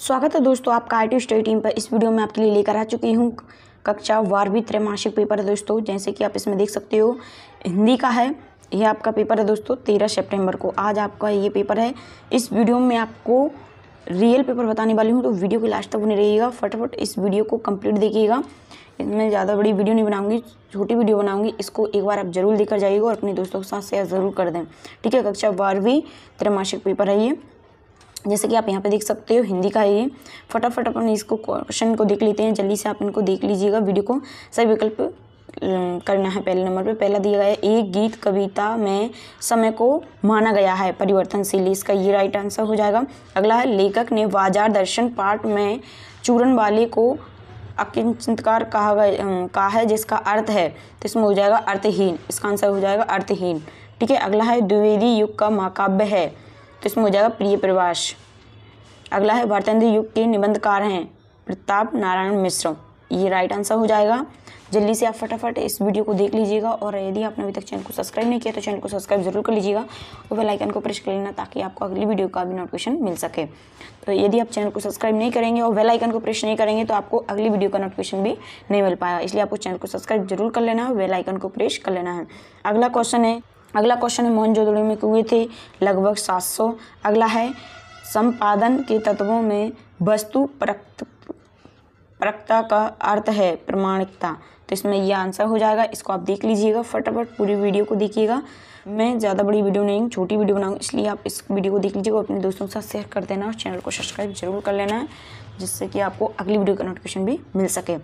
स्वागत है दोस्तों आपका आई टी स्टडी टीम पर इस वीडियो में आपके लिए लेकर आ चुकी हूँ कक्षा वारवी त्रैमासिक पेपर है दोस्तों जैसे कि आप इसमें देख सकते हो हिंदी का है यह आपका पेपर है दोस्तों तेरह सेप्टेम्बर को आज आपका ये पेपर है इस वीडियो में आपको रियल पेपर बताने वाली हूँ तो वीडियो की लास्ट तक बने रहिएगा फटाफट इस वीडियो को कम्प्लीट देखिएगा इसमें ज़्यादा बड़ी वीडियो नहीं बनाऊंगी छोटी वीडियो बनाऊंगी इसको एक बार आप जरूर लेकर जाइएगा और अपने दोस्तों के साथ शेयर ज़रूर कर दें ठीक है कक्षा बारहवीं त्रैमासिक पेपर है ये जैसे कि आप यहाँ पे देख सकते हो हिंदी का है ये फटाफट अपन इसको क्वेश्चन को देख लेते हैं जल्दी से आप इनको देख लीजिएगा वीडियो को सही विकल्प करना है पहले नंबर पे पहला दिया गया है एक गीत कविता में समय को माना गया है परिवर्तनशील इसका ये राइट आंसर हो जाएगा अगला है लेखक ने बाजार दर्शन पाठ में चूरन वाले को अकिंचकार कहा गया कहा है जिसका अर्थ है तो इसमें हो जाएगा अर्थहीन इसका आंसर हो जाएगा अर्थहीन ठीक है अगला है द्विवेदी युग का महाकाव्य है तो इसमें हो जाएगा प्रिय प्रवास अगला है भारतेंद्र युग के निबंधकार हैं प्रताप नारायण मिश्र ये राइट आंसर हो जाएगा जल्दी से आप फटाफट इस वीडियो को देख लीजिएगा और यदि आपने अभी तक चैनल को सब्सक्राइब नहीं किया तो चैनल को सब्सक्राइब जरूर कर लीजिएगा और बेल आइकन को प्रेस कर लेना ताकि आपको अगली वीडियो का भी नोटिफिकेशन मिल सके तो यदि आप चैनल को सब्सक्राइब नहीं करेंगे और बेल आइकन को प्रेस नहीं करेंगे तो आपको अगली वीडियो का नोटिफिकेशन भी नहीं मिल पाएगा इसलिए आपको चैनल को सब्सक्राइब जरूर कर लेना है वेलाइकन को प्रेस कर लेना है अगला क्वेश्चन है अगला क्वेश्चन है मोहनजोदड़ो में कुएं थे लगभग 700 अगला है संपादन के तत्वों में वस्तु परक्त का अर्थ है प्रमाणिकता तो इसमें यह आंसर हो जाएगा इसको आप देख लीजिएगा फटाफट पूरी वीडियो को देखिएगा मैं ज़्यादा बड़ी वीडियो नहीं छोटी वीडियो बनाऊँ इसलिए आप इस वीडियो को देख लीजिएगा अपने दोस्तों के साथ शेयर कर देना और चैनल को सब्सक्राइब जरूर कर लेना है जिससे कि आपको अगली वीडियो का नोटिफिकेशन भी मिल सके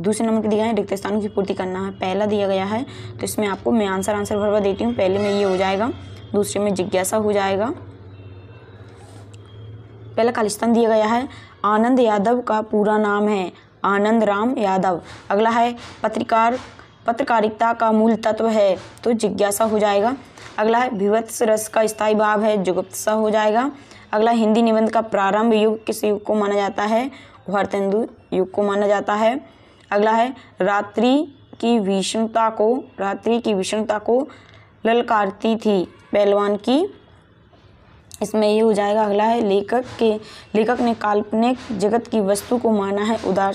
दूसरे नंबर पर दिया है रिक्त स्थानों की पूर्ति करना है पहला दिया गया है तो इसमें आपको मैं आंसर आंसर भरवा देती हूँ पहले में ये हो जाएगा दूसरे में जिज्ञासा हो जाएगा पहला खालिस्तान दिया गया है आनंद यादव का पूरा नाम है आनंद राम यादव अगला है पत्रकार पत्रकारिता का मूल तत्व है तो जिज्ञासा हो जाएगा अगला है विवत्स रस का स्थायी भाव है जुगुप्त हो जाएगा अगला हिंदी निबंध का प्रारंभ युग किस युग को माना जाता है भारतेंदु युग को माना जाता है अगला है रात्रि की विषमता को रात्रि की विषमता को ललकारती थी पहलवान की इसमें ये हो जाएगा अगला है लेखक के लेखक ने काल्पनिक जगत की वस्तु को माना है उदार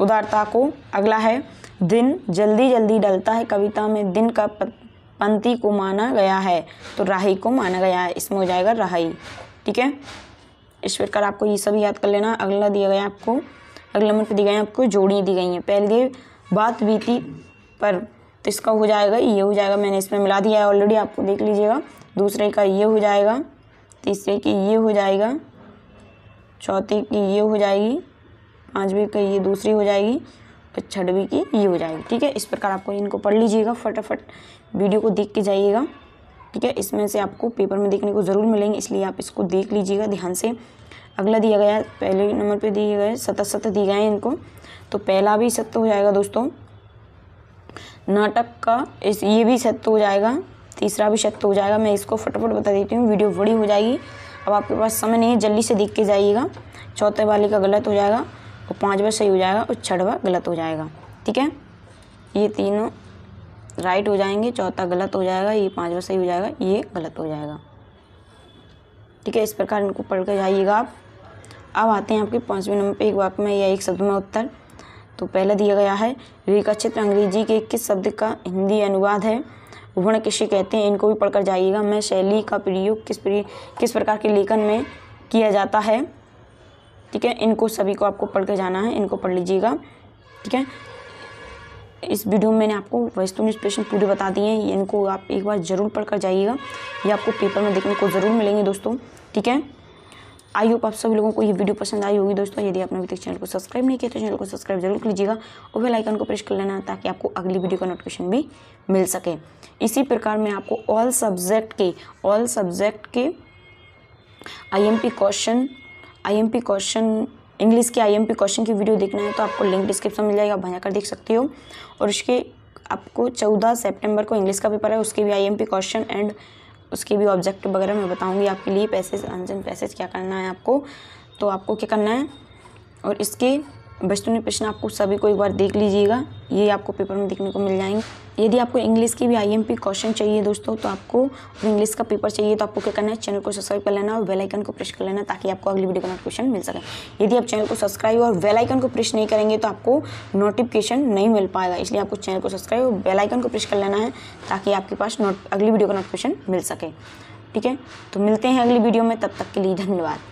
उदारता को अगला है दिन जल्दी जल्दी डलता है कविता में दिन का पंक्ति को माना गया है तो राही को माना गया है इसमें हो जाएगा राही ठीक है इस प्रकार आपको ये सब याद कर लेना अगला दिया गया आपको अगले नंबर पे दी गए आपको जोड़ियाँ दी गई हैं पहले बात बीती पर तो इसका हो जाएगा ये हो जाएगा मैंने इसमें मिला दिया है ऑलरेडी आपको देख लीजिएगा दूसरे का ये हो जाएगा तीसरे की ये हो जाएगा चौथी की ये हो जाएगी पाँचवीं का ये दूसरी हो जाएगी और छठवीं की ये हो जाएगी ठीक है इस प्रकार आपको इनको पढ़ लीजिएगा फटाफट वीडियो को देख के जाइएगा ठीक है इसमें से आपको पेपर में देखने को ज़रूर मिलेंगे इसलिए आप इसको देख लीजिएगा ध्यान से अगला दिया गया है पहले नंबर पे दिए गए सतत सत्य दिए गए इनको तो पहला भी सत्य हो जाएगा दोस्तों नाटक का इस ये भी सत्य हो जाएगा तीसरा भी सत्य हो जाएगा मैं इसको फटाफट बता देती हूँ वीडियो बड़ी हो जाएगी अब आपके पास समय नहीं है जल्दी से देख के जाइएगा चौथे वाले का गलत हो जाएगा और पाँचवा सही हो जाएगा और छठवा गलत हो जाएगा ठीक है ये तीनों राइट हो जाएंगे चौथा गलत हो जाएगा ये पाँचवा सही हो जाएगा ये गलत हो जाएगा ठीक है इस प्रकार इनको पढ़ कर जाइएगा आप अब आते हैं आपके पाँचवें नंबर पर एक वाक्य में या एक शब्द में उत्तर तो पहला दिया गया है रेखा क्षेत्र अंग्रेजी के किस शब्द का हिंदी अनुवाद है वर्ण किसे कहते हैं इनको भी पढ़कर जाइएगा मैं शैली का प्रयोग किस प्री, किस प्रकार के लेखन में किया जाता है ठीक है इनको सभी को आपको पढ़ कर जाना है इनको पढ़ लीजिएगा ठीक है इस वीडियो में मैंने आपको वस्तु निष्पेषण पूरे बता दिए हैं इनको आप एक बार ज़रूर पढ़कर जाइएगा ये आपको पेपर में देखने को ज़रूर मिलेंगे दोस्तों ठीक है आई होप आप सभी लोगों को ये वीडियो पसंद आई होगी दोस्तों यदि आपने अभी तक चैनल को सब्सक्राइब नहीं किया तो चैनल को सब्सक्राइब जरूर कीजिएगा और बेल आइकन को प्रेस कर लेना ताकि आपको अगली वीडियो का नोटिफिकेशन भी मिल सके इसी प्रकार मैं आपको ऑल सब्जेक्ट के ऑल सब्जेक्ट के P question P question English के आईएमपी क्वेश्चन की वीडियो देखना है तो आपको लिंक डिस्क्रिप्शन मिल जाएगा आप भजा कर देख सकते हो और उसके आपको चौदह सेप्टेम्बर को इंग्लिश का पेपर है उसके भी आईएमपी क्वेश्चन एंड उसके भी ऑब्जेक्ट वगैरह मैं बताऊँगी आपके लिए पैसेज आंसर पैसेज क्या करना है आपको तो आपको क्या करना है और इसके बचतों प्रश्न आपको सभी को एक बार देख लीजिएगा ये आपको पेपर में देखने को मिल जाएंगे यदि आपको इंग्लिश की भी आईएमपी क्वेश्चन चाहिए दोस्तों तो आपको इंग्लिश का पेपर चाहिए तो आपको क्या करना है चैनल को सब्सक्राइब कर लेना और वेलाइकन आइकन को प्रेस कर लेना ताकि आपको अगली वीडियो का नोटिफिकेशन मिल सके यदि आप चैनल को सब्सक्राइब और वेलाइकन आइकन को प्रेस नहीं करेंगे तो आपको नोटिफिकेशन नहीं मिल पाएगा इसलिए आपको चैनल को सब्सक्राइब और वेलाइकन को प्रेस कर लेना है ताकि आपके पास अगली वीडियो का नोटिफिकेशन मिल सके ठीक है तो मिलते हैं अगली वीडियो में तब तक के लिए धन्यवाद